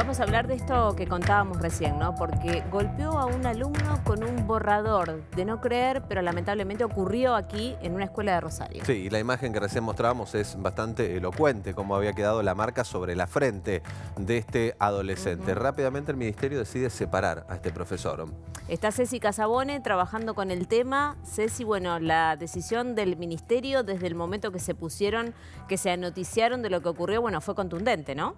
vamos a hablar de esto que contábamos recién, ¿no? Porque golpeó a un alumno con un borrador de no creer, pero lamentablemente ocurrió aquí en una escuela de Rosario. Sí, y la imagen que recién mostrábamos es bastante elocuente, cómo había quedado la marca sobre la frente de este adolescente. Rápidamente el ministerio decide separar a este profesor. Está Ceci Casabone trabajando con el tema. Ceci, bueno, la decisión del ministerio desde el momento que se pusieron, que se anoticiaron de lo que ocurrió, bueno, fue contundente, ¿no?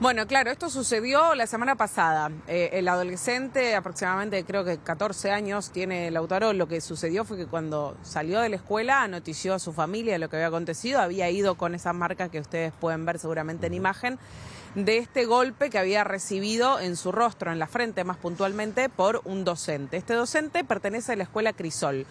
Bueno, claro, esto sucedió la semana pasada. Eh, el adolescente, aproximadamente creo que 14 años, tiene Lautaro. Lo que sucedió fue que cuando salió de la escuela notició a su familia lo que había acontecido. Había ido con esa marca que ustedes pueden ver seguramente en imagen de este golpe que había recibido en su rostro, en la frente más puntualmente, por un docente. Este docente pertenece a la escuela Crisol.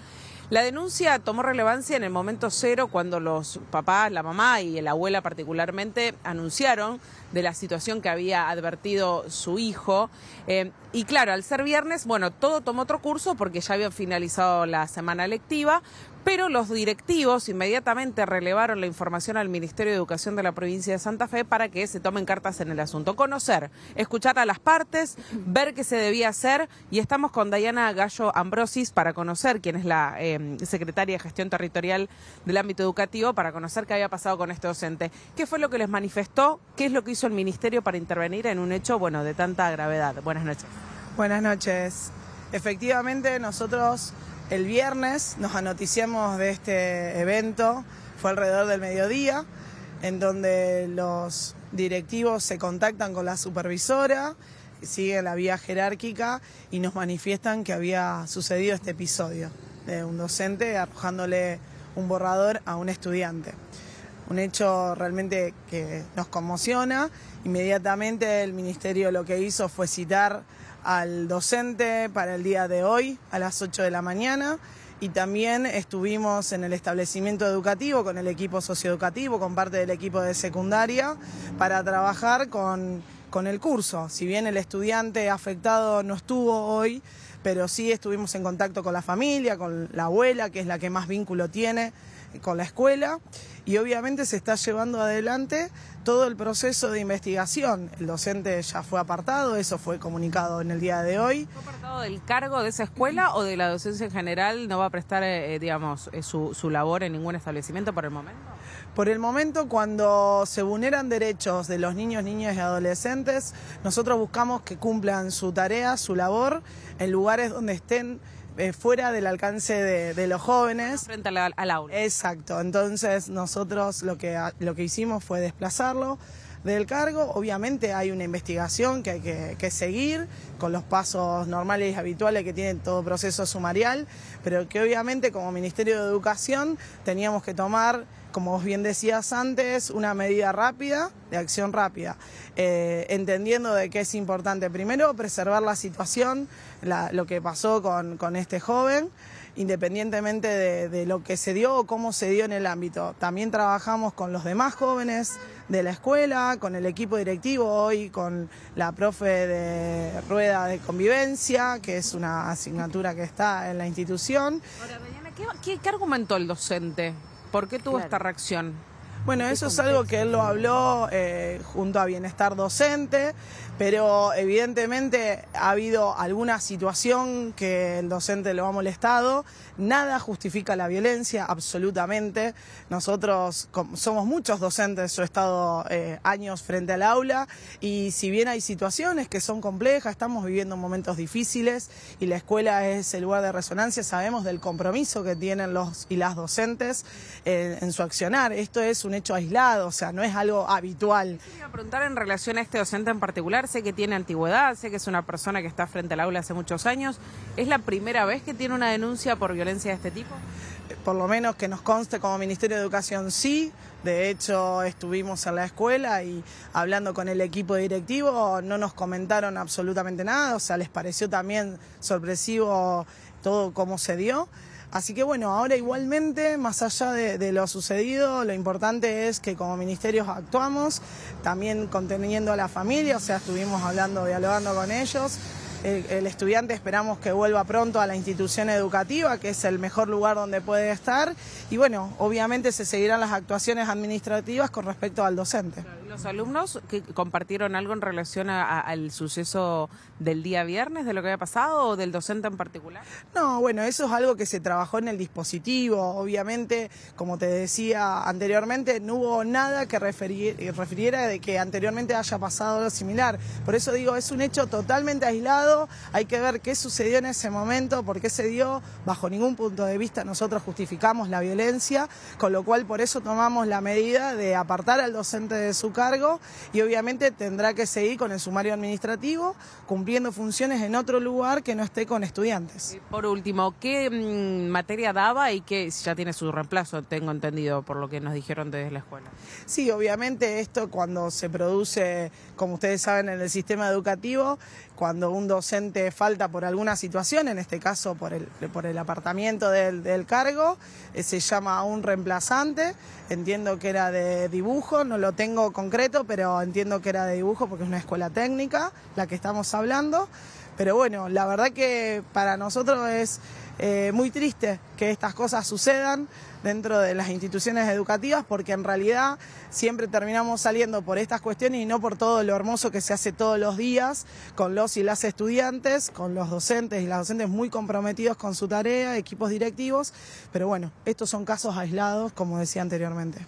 La denuncia tomó relevancia en el momento cero cuando los papás, la mamá y la abuela particularmente anunciaron de la situación que había advertido su hijo. Eh, y claro, al ser viernes, bueno, todo tomó otro curso porque ya había finalizado la semana lectiva, pero los directivos inmediatamente relevaron la información al Ministerio de Educación de la provincia de Santa Fe para que se tomen cartas en el asunto. Conocer, escuchar a las partes, ver qué se debía hacer y estamos con Dayana Gallo Ambrosis para conocer quién es la eh, secretaria de Gestión Territorial del ámbito educativo, para conocer qué había pasado con este docente. ¿Qué fue lo que les manifestó? ¿Qué es lo que hizo el Ministerio para intervenir en un hecho bueno, de tanta gravedad? Buenas noches. Buenas noches. Efectivamente, nosotros el viernes nos anoticiamos de este evento, fue alrededor del mediodía, en donde los directivos se contactan con la supervisora, siguen la vía jerárquica y nos manifiestan que había sucedido este episodio de un docente arrojándole un borrador a un estudiante un hecho realmente que nos conmociona. Inmediatamente el Ministerio lo que hizo fue citar al docente para el día de hoy a las 8 de la mañana y también estuvimos en el establecimiento educativo con el equipo socioeducativo, con parte del equipo de secundaria, para trabajar con, con el curso. Si bien el estudiante afectado no estuvo hoy, pero sí estuvimos en contacto con la familia, con la abuela, que es la que más vínculo tiene con la escuela, y obviamente se está llevando adelante todo el proceso de investigación. El docente ya fue apartado, eso fue comunicado en el día de hoy. ¿Fue apartado del cargo de esa escuela o de la docencia en general? ¿No va a prestar, eh, eh, digamos, eh, su labor en ningún establecimiento por el momento? Por el momento, cuando se vulneran derechos de los niños, niñas y adolescentes, nosotros buscamos que cumplan su tarea, su labor, en lugares donde estén eh, fuera del alcance de, los jóvenes. Frente al, aula. Exacto. Entonces, nosotros lo que, lo que hicimos fue desplazarlo del cargo. Obviamente hay una investigación que hay que, seguir con los pasos normales y habituales que tiene todo proceso sumarial, pero que obviamente como Ministerio de Educación teníamos que tomar como vos bien decías antes, una medida rápida, de acción rápida, eh, entendiendo de que es importante primero preservar la situación, lo que pasó con este joven independientemente de, lo que se dio o cómo se dio en el ámbito. También trabajamos con los demás jóvenes de la escuela, con el equipo directivo hoy, con la profe de rueda de convivencia, que es una asignatura que está en la institución. Ahora, ¿qué, argumentó el docente? ¿Por qué tuvo esta reacción? Bueno, eso es algo que él lo habló eh, junto a Bienestar Docente pero evidentemente ha habido alguna situación que el docente lo ha molestado. Nada justifica la violencia, absolutamente. Nosotros somos muchos docentes, yo he estado eh, años frente al aula y si bien hay situaciones que son complejas, estamos viviendo momentos difíciles y la escuela es el lugar de resonancia, sabemos del compromiso que tienen los y las docentes eh, en, su accionar. Esto es un hecho aislado, o sea, no es algo habitual. Quería preguntar en relación a este docente en particular sé que tiene antigüedad, sé que es una persona que está frente al aula hace muchos años. ¿Es la primera vez que tiene una denuncia por violencia de este tipo? Eh, por lo menos que nos conste como Ministerio de Educación sí. De hecho, estuvimos en la escuela y hablando con el equipo directivo no nos comentaron absolutamente nada. O sea, les pareció también sorpresivo todo cómo se dio. Así que bueno, ahora igualmente, más allá de, lo sucedido, lo importante es que como ministerios actuamos, también conteniendo a la familia, o sea, estuvimos hablando, dialogando con ellos. el estudiante esperamos que vuelva pronto a la institución educativa, que es el mejor lugar donde puede estar. Y bueno, obviamente se seguirán las actuaciones administrativas con respecto al docente. ¿Los alumnos que compartieron algo en relación al suceso del día viernes, de lo que había pasado o del docente en particular? No, bueno, eso es algo que se trabajó en el dispositivo. Obviamente, como te decía anteriormente, no hubo nada que eh, refiriera de que anteriormente haya pasado algo similar. Por eso digo, es un hecho totalmente aislado. Hay que ver qué sucedió en ese momento, por qué se dio. Bajo ningún punto de vista nosotros justificamos la violencia, con lo cual por eso tomamos la medida de apartar al docente de su casa y obviamente tendrá que seguir con el sumario administrativo, cumpliendo funciones en otro lugar que no esté con estudiantes. Por último, ¿qué mm, materia daba y que ya tiene su reemplazo, tengo entendido, por lo que nos dijeron desde la escuela? Sí, obviamente esto cuando se produce, como ustedes saben, en el sistema educativo, cuando un docente falta por alguna situación, en este caso por el, por el apartamiento del, cargo, eh, se llama a un reemplazante, entiendo que era de dibujo, no lo tengo concreto, pero entiendo que era de dibujo porque es una escuela técnica la que estamos hablando, pero bueno, la verdad que para nosotros es eh, muy triste que estas cosas sucedan dentro de las instituciones educativas, porque en realidad siempre terminamos saliendo por estas cuestiones y no por todo lo hermoso que se hace todos los días con los y las estudiantes, con los docentes y las docentes muy comprometidos con su tarea, equipos directivos, pero bueno, estos son casos aislados, como decía anteriormente.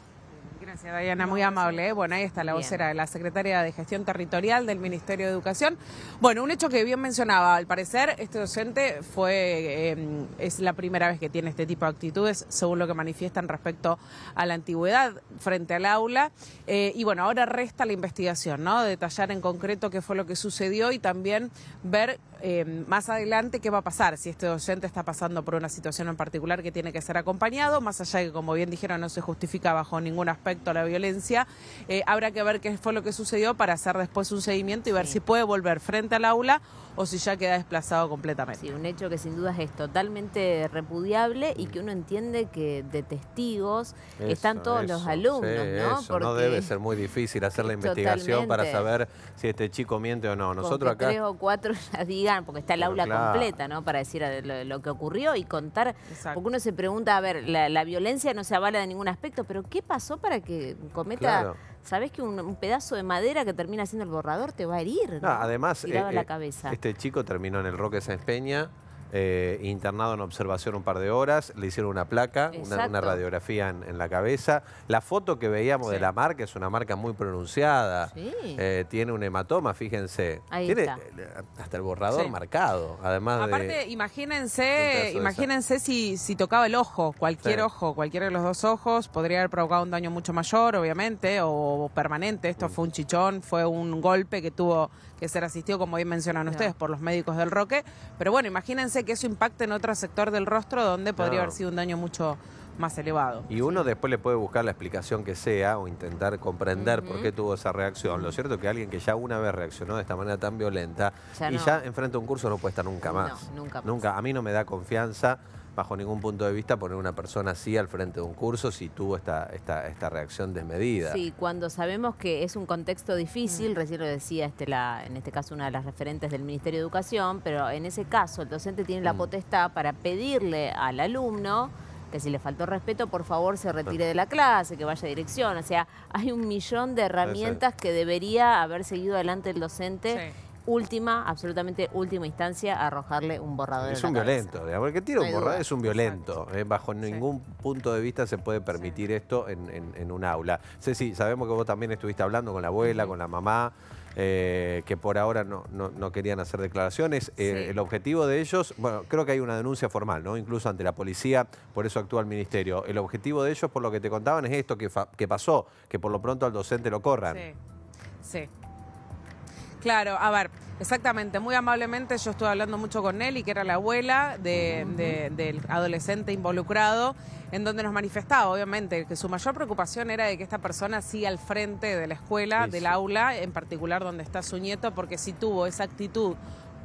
Gracias, Dayana, muy amable. ¿eh? Bueno, ahí está la vocera de la Secretaria de Gestión Territorial del Ministerio de Educación. Bueno, un hecho que bien mencionaba, al parecer este docente fue, em, es la primera vez que tiene este tipo de actitudes, según lo que manifiestan respecto a la antigüedad frente al aula. Eh, y bueno, ahora resta la investigación, ¿no? Detallar en concreto qué fue lo que sucedió y también ver eh, más adelante qué va a pasar si este docente está pasando por una situación en particular que tiene que ser acompañado, más allá de que, como bien dijeron, no se justifica bajo ningún aspecto la violencia, eh, habrá que ver qué fue lo que sucedió para hacer después un seguimiento y ver si puede volver frente al aula o si ya queda desplazado completamente. Sí, un hecho que sin dudas es totalmente repudiable y que uno entiende que de testigos están todos los alumnos, ¿no? No debe ser muy difícil hacer la investigación para saber si este chico miente o no. Nosotros acá... cuatro porque está el aula completa, ¿no? Para decir eh, lo, que ocurrió y contar. Porque uno se pregunta, a ver, la, violencia no se avala de ningún aspecto, pero ¿qué pasó para que cometa... Sabes que un, pedazo de madera que termina siendo el borrador te va a herir? además, eh, eh, este chico terminó en el Roque San Peña, eh, internado en observación un par de horas, le hicieron una placa, una, radiografía en, la cabeza. La foto que veíamos de la marca es una marca muy pronunciada, eh, tiene un hematoma, fíjense. tiene eh, hasta el borrador marcado, además Aparte, imagínense, imagínense si, si, tocaba el ojo, cualquier ojo, cualquiera de los dos ojos, podría haber provocado un daño mucho mayor, obviamente, o permanente. Esto mm. fue un chichón, fue un golpe que tuvo que ser asistido, como bien mencionan ustedes, por los médicos del Roque. Pero bueno, imagínense que eso impacte en otro sector del rostro donde podría haber sido un daño mucho más elevado. Y uno después le puede buscar la explicación que sea o intentar comprender por qué tuvo esa reacción. Lo cierto es que alguien que ya una vez reaccionó de esta manera tan violenta y ya enfrente a un curso no puede estar nunca más. nunca más. Nunca. A mí no me da confianza bajo ningún punto de vista poner una persona así al frente de un curso si tuvo esta, esta, esta reacción desmedida. Sí, cuando sabemos que es un contexto difícil, mm. recién lo decía este, la, en este caso una de las referentes del Ministerio de Educación, pero en ese caso el docente tiene la mm. potestad para pedirle al alumno que si le faltó respeto, por favor se retire de la clase, que vaya a dirección. O sea, hay un millón de herramientas que debería haber seguido adelante el docente. Sí última, absolutamente última instancia, arrojarle un borrador. Es un violento, digamos, el tira un borrador es un violento. ¿eh? bajo ningún punto de vista se puede permitir esto en, un aula. sí sabemos que vos también estuviste hablando con la abuela, con la mamá. Eh, que por ahora no, no, querían hacer declaraciones. Eh, el objetivo de ellos, bueno, creo que hay una denuncia formal, ¿no? Incluso ante la policía, por eso actúa el ministerio. El objetivo de ellos, por lo que te contaban, es esto que, que pasó, que por lo pronto al docente lo corran. Sí, sí. Claro, a ver, exactamente, muy amablemente yo estuve hablando mucho con Nelly, que era la abuela del adolescente involucrado, en donde nos manifestaba, obviamente, que su mayor preocupación era de que esta persona siga al frente de la escuela, del aula, en particular donde está su nieto, porque si tuvo esa actitud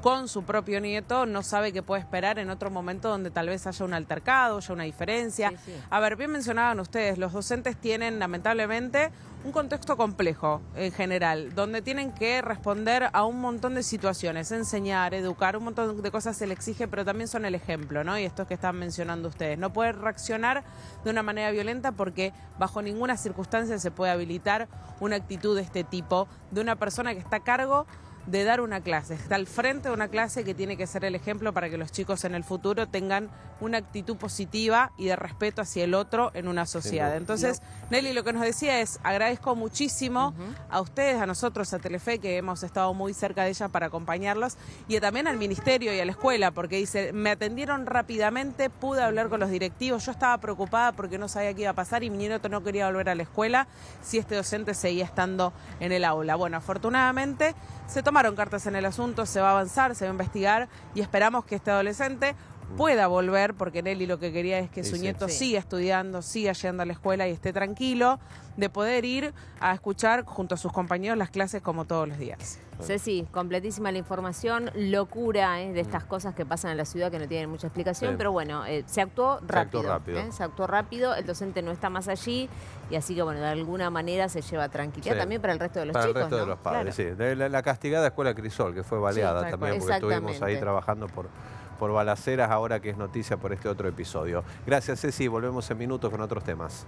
con su propio nieto no sabe qué puede esperar en otro momento donde tal vez haya un altercado, haya una diferencia. A ver, bien mencionaban ustedes, los docentes tienen lamentablemente un contexto complejo en general, donde tienen que responder a un montón de situaciones, enseñar, educar, un montón de cosas se le exige, pero también son el ejemplo, ¿no? Y estos que están mencionando ustedes. No puede reaccionar de una manera violenta porque bajo ninguna circunstancia se puede habilitar una actitud de este tipo de una persona que está a cargo de dar una clase, está al frente de una clase que tiene que ser el ejemplo para que los chicos en el futuro tengan una actitud positiva y de respeto hacia el otro en una sociedad. Entonces, Nelly lo que nos decía es, agradezco muchísimo a ustedes, a nosotros, a Telefe, que hemos estado muy cerca de ella para acompañarlos, y también al ministerio y a la escuela, porque dice, me atendieron rápidamente, pude hablar con los directivos, yo estaba preocupada porque no sabía qué iba a pasar y mi nieto no quería volver a la escuela si este docente seguía estando en el aula. Bueno, afortunadamente se tomó tomaron cartas en el asunto, se va a avanzar, se va a investigar y esperamos que este adolescente pueda volver, porque Nelly lo que quería es que su nieto siga estudiando, siga yendo a la escuela y esté tranquilo, de poder ir a escuchar junto a sus compañeros las clases como todos los días. Ceci, completísima la información, locura eh, de estas mm. cosas que pasan en la ciudad que no tienen mucha explicación, pero bueno, eh, se actuó rápido. Se actuó rápido. Eh, se actuó rápido, el docente no está más allí y así que bueno, de alguna manera se lleva tranquilidad también para el resto de los chicos. Para el resto de los padres, sí. De la, la, castigada escuela Crisol, que fue baleada también, porque estuvimos ahí trabajando por por balaceras ahora que es noticia por este otro episodio. Gracias Ceci, volvemos en minutos con otros temas.